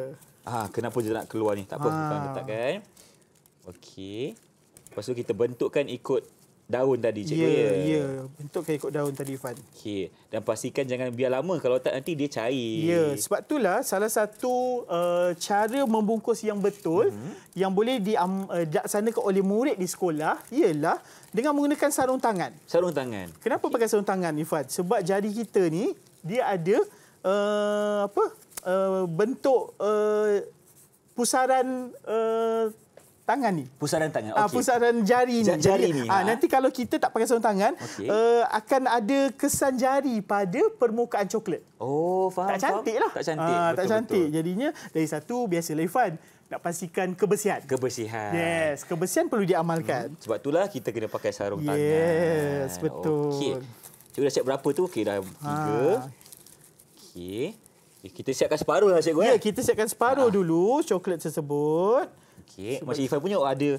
Ah, kenapa je nak keluar ni? Tak apa, ha. kita letakkan. Ah. Okey. Lepas tu kita bentukkan ikut daun tadi cikgu. Ya, yeah, ya. Yeah. Bentukkan ikut daun tadi, Fan. Okey. Dan pastikan jangan biar lama. Kalau tak, nanti dia cair. Ya. Yeah. Sebab itulah salah satu uh, cara membungkus yang betul, mm-hmm. yang boleh uh, dilaksanakan oleh murid di sekolah, ialah dengan menggunakan sarung tangan. Sarung tangan. Kenapa okay. pakai sarung tangan, Ifan? Sebab jari kita ni, dia ada uh, apa uh, bentuk uh, pusaran... Uh, tangan ni. Pusaran tangan. Okay. Ah, pusaran jari ni. Jari, ni. Ah, ha. Nanti kalau kita tak pakai sarung tangan, okay. uh, eh, akan ada kesan jari pada permukaan coklat. Oh, faham. Tak cantik lah. Tak cantik. Ah, betul, tak cantik. Betul. Jadinya, dari satu, biasalah Irfan nak pastikan kebersihan. Kebersihan. Yes, kebersihan perlu diamalkan. Hmm. Sebab itulah kita kena pakai sarung yes, tangan. Yes, betul. Okay, Cikgu dah siap berapa tu? Okey, dah ha. tiga. Okey. Eh, kita siapkan separuh lah, cikgu. Ya, eh? kita siapkan separuh ha. dulu coklat tersebut. Okey. Macam Ifan punya oh, ada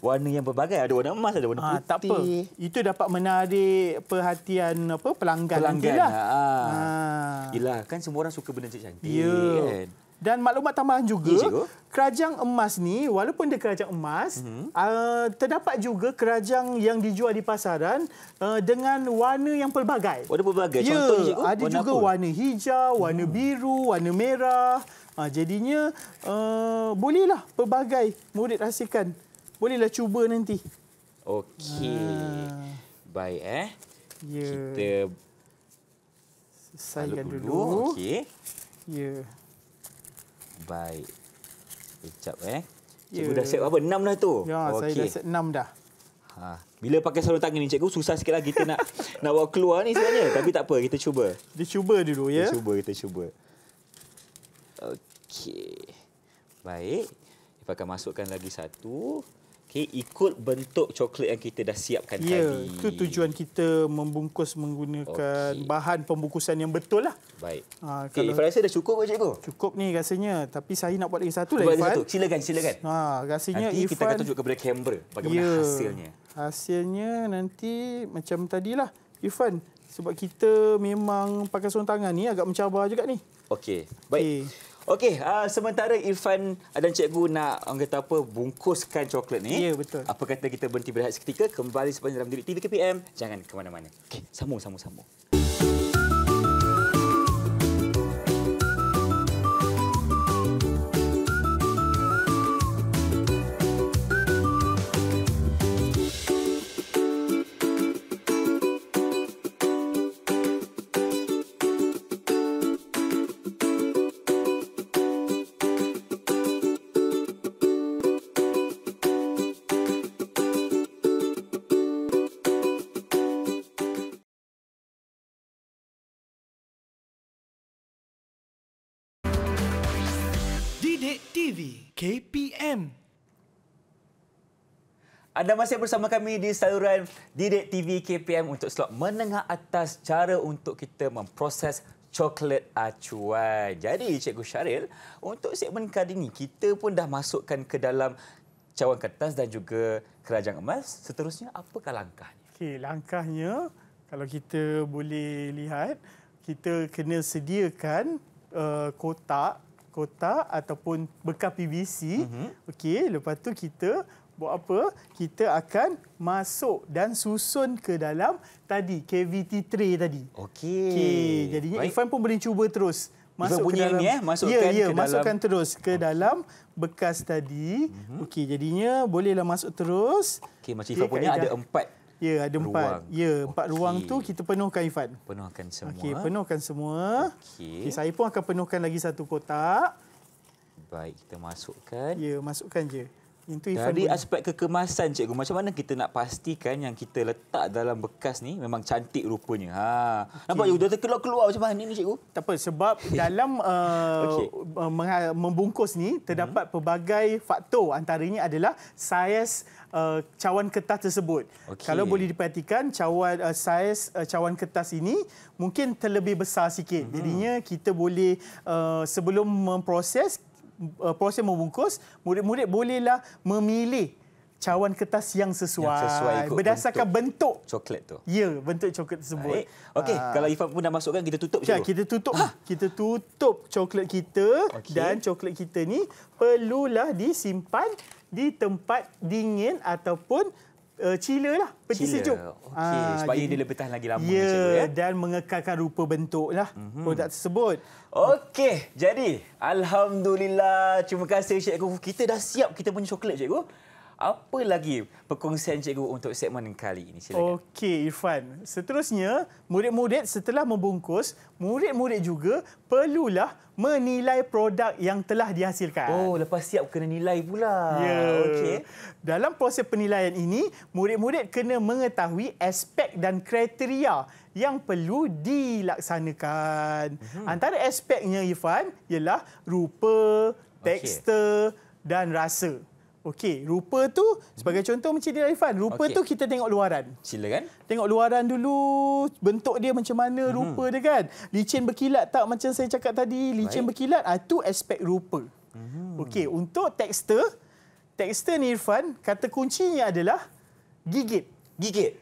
warna yang berbagai. Ada warna emas, ada warna ha, putih. Tak apa. Itu dapat menarik perhatian apa pelanggan. Pelanggan. ialah Ha. Ah. Ah. ha. Yelah, kan semua orang suka benda cantik. Ya. Kan? Dan maklumat tambahan juga, ya, kerajang emas ni walaupun dia kerajang emas, uh-huh. uh, terdapat juga kerajang yang dijual di pasaran uh, dengan warna yang pelbagai. Warna pelbagai? Ya, Contohnya, cikgu, ada warna juga apa? warna hijau, warna hmm. biru, warna merah. Ha, jadinya uh, bolehlah pelbagai murid rasakan. Bolehlah cuba nanti. Okey. Ha. Baik eh. Ya. Kita selesaikan dulu. dulu. Okey. Ya. Baik. Ucap eh. Ya. Cikgu dah set apa? Enam dah tu? Ya, okay. saya dah set enam dah. Ha. Bila pakai sarung tangan ni cikgu, susah sikit lagi kita nak nak keluar ni sebenarnya. Tapi tak apa, kita cuba. Kita cuba dulu ya. Kita cuba, kita cuba. Okey. Baik. Kita akan masukkan lagi satu. Okey, ikut bentuk coklat yang kita dah siapkan ya, tadi. Ya, itu tujuan kita membungkus menggunakan okay. bahan pembungkusan yang betul lah. Baik. Ha, okay, kalau Ifan rasa dah cukup ke cikgu? Cukup ni rasanya. Tapi saya nak buat lagi satu lah Ifan. Satu. Silakan, silakan. Ha, rasanya nanti Ifan, kita akan tunjuk kepada kamera bagaimana ya, hasilnya. Hasilnya nanti macam tadilah. Ifan, sebab kita memang pakai sorang tangan ni agak mencabar juga ni. Okey, baik. Okay. Okey, uh, sementara Irfan dan cikgu nak orang kata apa bungkuskan coklat ni. Ya, betul. Apa kata kita berhenti berehat seketika kembali sepanjang dalam diri TV KPM. Jangan ke mana-mana. Okey, sambung sambung sambung. KPM. Anda masih bersama kami di saluran Didik TV KPM untuk slot menengah atas cara untuk kita memproses coklat acuan. Jadi, Cikgu Syaril, untuk segmen kali ini, kita pun dah masukkan ke dalam cawan kertas dan juga kerajang emas. Seterusnya, apakah langkahnya? Okey, langkahnya, kalau kita boleh lihat, kita kena sediakan uh, kotak kota ataupun bekas PVC. Mm-hmm. Okey, lepas tu kita buat apa? Kita akan masuk dan susun ke dalam tadi KVT tray tadi. Okey. Okey, jadinya Baik. Irfan pun boleh cuba terus masuk Irfan ke dalam ni eh, masukkan ya, ya, ke masukkan dalam. terus ke dalam bekas tadi. Mm-hmm. Okey, jadinya bolehlah masuk terus. Okey, macam okay, Irfan punya ada empat Ya, ada ruang. empat. Ya, empat okay. ruang tu kita penuhkan Ifan. Penuhkan semua. Okey, penuhkan semua. Okey. Okay, saya pun akan penuhkan lagi satu kotak. Baik, kita masukkan. Ya, masukkan je. Itu Dari pun. aspek kekemasan cikgu, macam mana kita nak pastikan yang kita letak dalam bekas ni memang cantik rupanya. Ha. Okay. Nampak cikgu dah terkeluar-keluar macam mana ni cikgu? Tak apa, sebab dalam uh, okay. Uh, membungkus ni terdapat hmm. pelbagai faktor antaranya adalah saiz Uh, cawan kertas tersebut. Okay. Kalau boleh diperhatikan, cawan uh, saiz uh, cawan kertas ini mungkin terlebih besar sikit. hmm Jadinya kita boleh uh, sebelum memproses, uh, proses membungkus, murid-murid bolehlah memilih cawan kertas yang sesuai, yang sesuai berdasarkan bentuk, bentuk coklat tu. Ya, bentuk coklat tersebut. Okey, ah. kalau Ifan pun dah masukkan kita tutup saja. Ya, kita tutup. Ha. Kita tutup coklat kita okay. dan coklat kita ni perlulah disimpan di tempat dingin ataupun uh, eh, Cina lah. Peti Chiller. sejuk. Okay. Ah, supaya Jadi, dia lebih tahan lagi lama. Yeah, ya. Dan mengekalkan rupa bentuk lah. Mm-hmm. Produk tersebut. Okey. Jadi. Alhamdulillah. Terima kasih Encik Kita dah siap kita punya coklat Encik apa lagi perkongsian cikgu untuk segmen kali ini? Silakan. Okey, Irfan. Seterusnya, murid-murid setelah membungkus, murid-murid juga perlulah menilai produk yang telah dihasilkan. Oh, lepas siap kena nilai pula. Ya. Yeah. okay. Dalam proses penilaian ini, murid-murid kena mengetahui aspek dan kriteria yang perlu dilaksanakan. Mm-hmm. Antara aspeknya, Irfan, ialah rupa, tekstur okay. dan rasa. Okey, rupa tu sebagai mhm. contoh macam ni Arifan, rupa okay. tu kita tengok luaran. Sila kan? Tengok luaran dulu, bentuk dia macam mana, hmm. rupa dia kan? Licin berkilat tak macam saya cakap tadi, licin Baik. berkilat, ah tu aspek rupa. Hmm. Okey, untuk tekstur, tekstur ni Irfan, kata kuncinya adalah gigit. Gigit.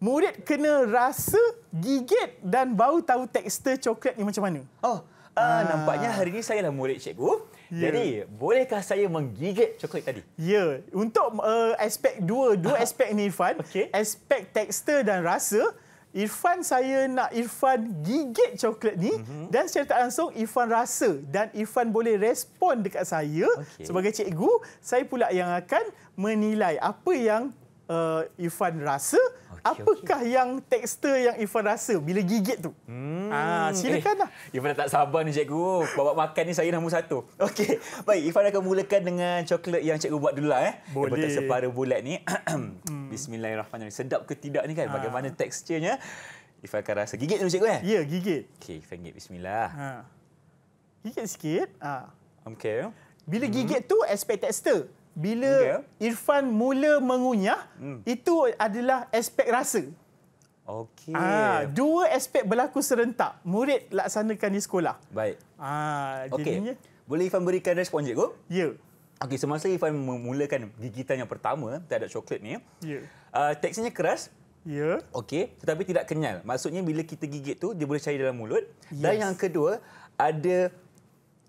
Murid kena rasa gigit dan bau tahu tekstur coklat ni macam mana. Oh, ah. uh, nampaknya hari ni saya lah murid cikgu. Yeah. Jadi, bolehkah saya menggigit coklat tadi? Ya, yeah. untuk uh, aspek dua, dua aspek ni Irfan, okay. aspek tekstur dan rasa, Irfan saya nak Irfan gigit coklat ni mm-hmm. dan secara tak langsung Irfan rasa dan Irfan boleh respon dekat saya okay. sebagai cikgu, saya pula yang akan menilai apa yang uh, Ifan rasa okay, apakah okay. yang tekstur yang Ifan rasa bila gigit tu hmm. ah silakanlah eh, lah. Ifan tak sabar ni cikgu bawa makan ni saya nombor satu okey baik Ifan akan mulakan dengan coklat yang cikgu buat dulu eh betul separa bulat ni hmm. bismillahirrahmanirrahim sedap ke tidak ni kan ah. bagaimana teksturnya Ifan akan rasa gigit dulu cikgu eh ya gigit okey Ifan gigit bismillah ha. gigit sikit ah ha. okey bila hmm. gigit hmm. tu aspek tekstur bila okay. Ya. Irfan mula mengunyah, hmm. itu adalah aspek rasa. Okey. Ah, dua aspek berlaku serentak. Murid laksanakan di sekolah. Baik. Ah, okay. jadinya. Boleh Irfan berikan respon je, cikgu? Ya. Okey, semasa Irfan memulakan gigitan yang pertama terhadap coklat ni. Ya. Uh, teksnya keras? Ya. Okey, tetapi tidak kenyal. Maksudnya bila kita gigit tu dia boleh cair dalam mulut. Yes. Dan yang kedua, ada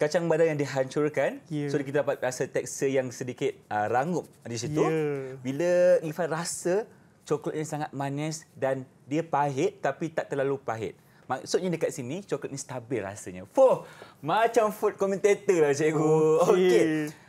kacang badan yang dihancurkan. Yeah. So kita dapat rasa tekstur yang sedikit uh, ah, rangup di situ. Yeah. Bila Ifan rasa coklat ini sangat manis dan dia pahit tapi tak terlalu pahit. Maksudnya dekat sini coklat ini stabil rasanya. Fuh, macam food commentator lah cikgu. Okey. Okay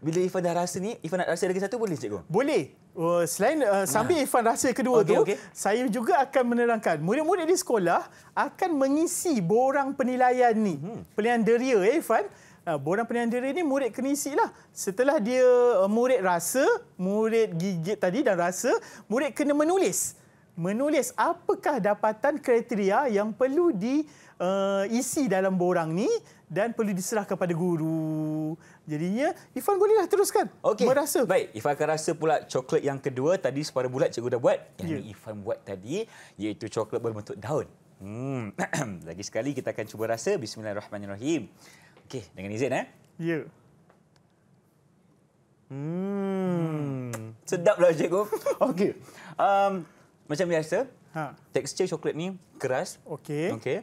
bila Ifan dah rasa ni, Ifan nak rasa lagi satu boleh cikgu? Boleh. Uh, selain uh, sambil nah. Ifan rasa kedua okay, tu, okay. saya juga akan menerangkan murid-murid di sekolah akan mengisi borang penilaian ni. Hmm. Pilihan deria eh, Ifan. Uh, borang penilaian deria ni murid kena isi lah. Setelah dia uh, murid rasa, murid gigit tadi dan rasa, murid kena menulis menulis apakah dapatan kriteria yang perlu diisi uh, dalam borang ni dan perlu diserah kepada guru. Jadinya, Ifan bolehlah teruskan. Okey. Merasa. Baik, Ifan akan rasa pula coklat yang kedua tadi separa bulat cikgu dah buat. Yang yeah. Ifan buat tadi iaitu coklat berbentuk daun. Hmm. Lagi sekali kita akan cuba rasa. Bismillahirrahmanirrahim. Okey, dengan izin eh. Ya. Yeah. Hmm. hmm. sedaplah cikgu. Okey. Um, macam biasa. Ha. Tekstur coklat ni keras. Okey. Okey.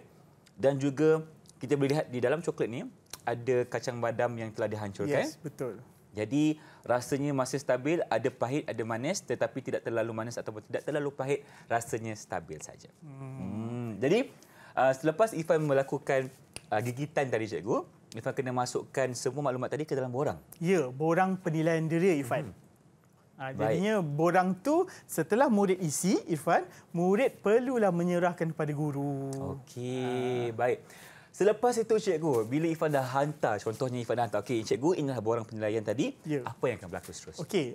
Dan juga kita boleh lihat di dalam coklat ni ada kacang badam yang telah dihancurkan. Yes, betul. Jadi rasanya masih stabil, ada pahit, ada manis tetapi tidak terlalu manis ataupun tidak terlalu pahit, rasanya stabil saja. Hmm. hmm. Jadi uh, selepas Ifan melakukan uh, gigitan tadi cikgu, Ifan kena masukkan semua maklumat tadi ke dalam borang. Ya, borang penilaian diri Ifan. Hmm. Ah, jadinya Baik. borang tu setelah murid isi, Irfan, murid perlulah menyerahkan kepada guru. Okey. Ha. Baik. Selepas itu cikgu, bila Ifan dah hantar, contohnya Ifan dah hantar, okay, cikgu inilah borang penilaian tadi, ya. apa yang akan berlaku seterusnya? Okey,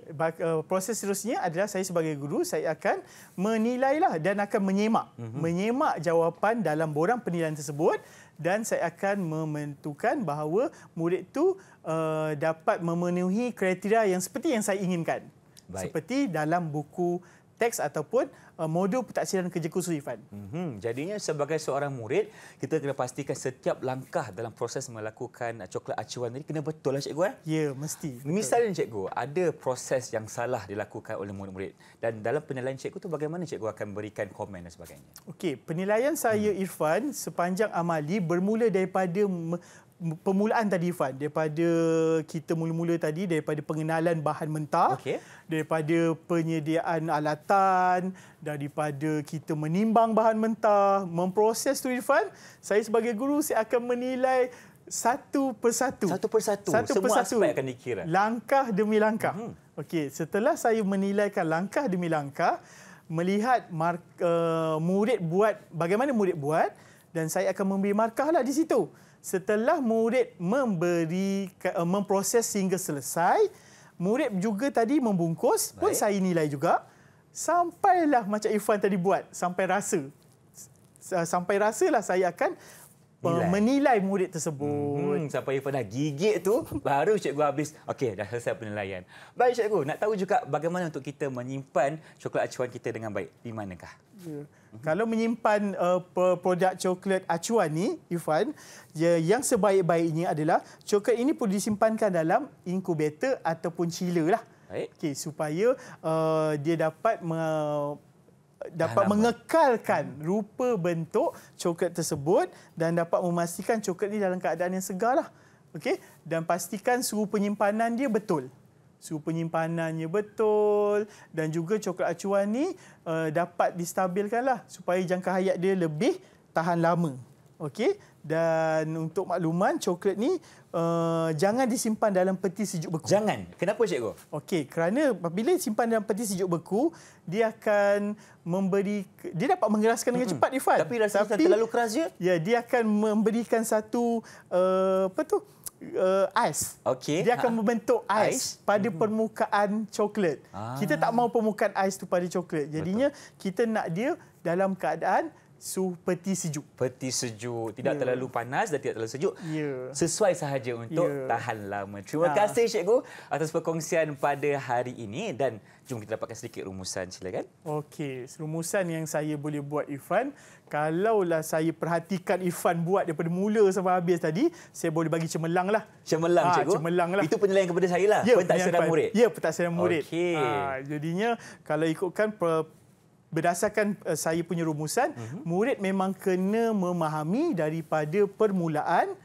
uh, proses seterusnya adalah saya sebagai guru, saya akan menilailah dan akan menyemak. Mm-hmm. Menyemak jawapan dalam borang penilaian tersebut dan saya akan mementukan bahawa murid itu uh, eh, dapat memenuhi kriteria yang seperti yang saya inginkan. Baik. Seperti dalam buku teks ataupun uh, modul pentaksiran kerja khusus Ifan. Mm-hmm. Jadinya sebagai seorang murid, kita kena pastikan setiap langkah dalam proses melakukan uh, coklat acuan tadi kena betul lah cikgu eh? Ya, mesti. Misalnya cikgu, ada proses yang salah dilakukan oleh murid-murid dan dalam penilaian cikgu tu bagaimana cikgu akan berikan komen dan sebagainya? Okey, penilaian saya hmm. Irfan sepanjang amali bermula daripada permulaan tadi Ifan daripada kita mula-mula tadi daripada pengenalan bahan mentah okay. daripada penyediaan alatan daripada kita menimbang bahan mentah memproses tu Ifan saya sebagai guru saya akan menilai satu persatu satu persatu satu semua persatu. aspek akan dikira langkah demi langkah mm-hmm. okey setelah saya menilaikan langkah demi langkah melihat mark, uh, eh, murid buat bagaimana murid buat dan saya akan memberi markah di situ setelah murid memberi eh, memproses sehingga selesai murid juga tadi membungkus Baik. pun saya nilai juga sampailah macam Irfan tadi buat sampai rasa eh, sampai rasalah saya akan eh, Nilai. menilai murid tersebut. Hmm, hmm sampai Irfan dah gigit tu baru cikgu habis. Okey, dah selesai penilaian. Baik cikgu, nak tahu juga bagaimana untuk kita menyimpan coklat acuan kita dengan baik. Di manakah? Ya. Mm-hmm. Kalau menyimpan uh, produk coklat acuan ni, Ifan, ya, yang sebaik-baiknya adalah coklat ini perlu disimpankan dalam inkubator ataupun chiller lah. okay supaya uh, dia dapat me- dapat Alamak. mengekalkan rupa bentuk coklat tersebut dan dapat memastikan coklat ini dalam keadaan yang segar lah. okay dan pastikan suhu penyimpanan dia betul suhu penyimpanannya betul dan juga coklat acuan ni uh, dapat distabilkanlah supaya jangka hayat dia lebih tahan lama. Okey dan untuk makluman coklat ni uh, jangan disimpan dalam peti sejuk beku. Jangan. Kenapa cikgu? Okey, kerana bila simpan dalam peti sejuk beku, dia akan memberi dia dapat mengeraskan dengan hmm. cepat mm Ifan. Tapi rasa Tapi, terlalu keras je? Ya, dia akan memberikan satu uh, apa tu? uh, ais. Okay. Dia akan ha. membentuk ais pada hmm permukaan coklat. Ah. Kita tak mahu permukaan ais tu pada coklat. Jadinya Betul. kita nak dia dalam keadaan su peti sejuk. Peti sejuk. Tidak yeah. terlalu panas dan tidak terlalu sejuk. Yeah. Sesuai sahaja untuk yeah. tahan lama. Terima nah. Ya. kasih cikgu atas perkongsian pada hari ini dan jom kita dapatkan sedikit rumusan silakan. Okey, rumusan yang saya boleh buat Ifan, kalaulah saya perhatikan Ifan buat daripada mula sampai habis tadi, saya boleh bagi cemerlang lah. Cemerlang ha, cikgu. Cemerlang lah. Itu penilaian kepada saya lah. Ya, pentaksiran murid. Ya, pentaksiran murid. Okey. Ha, jadinya kalau ikutkan per, berdasarkan uh, saya punya rumusan, uh-huh. murid memang kena memahami daripada permulaan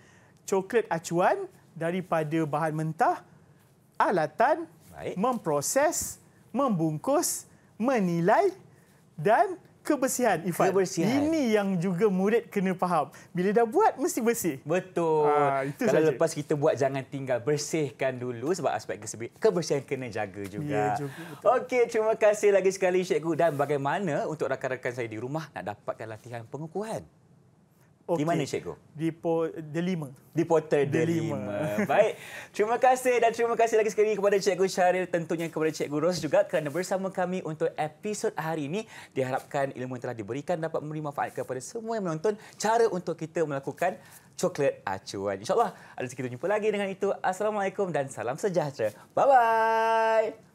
coklat acuan daripada bahan mentah, alatan, Baik. memproses, membungkus, menilai dan kebersihan Ifat. Kebersihan. Ini yang juga murid kena faham. Bila dah buat mesti bersih. Betul. Ha, itu Kalau sahaja. lepas kita buat jangan tinggal bersihkan dulu sebab aspek kebersihan kena jaga juga. Ya, juga Okey, terima kasih lagi sekali Syekhku dan bagaimana untuk rakan-rakan saya di rumah nak dapatkan latihan pengukuhan? Okay. Di mana cikgu? Di po- Delima. Di Porter Delima. Delima. Baik. Terima kasih dan terima kasih lagi sekali kepada Cikgu Syahril, tentunya kepada Cikgu Ros juga kerana bersama kami untuk episod hari ini. Diharapkan ilmu yang telah diberikan dapat memberi manfaat kepada semua yang menonton cara untuk kita melakukan coklat acuan. InsyaAllah ada kita jumpa lagi dengan itu. Assalamualaikum dan salam sejahtera. Bye-bye.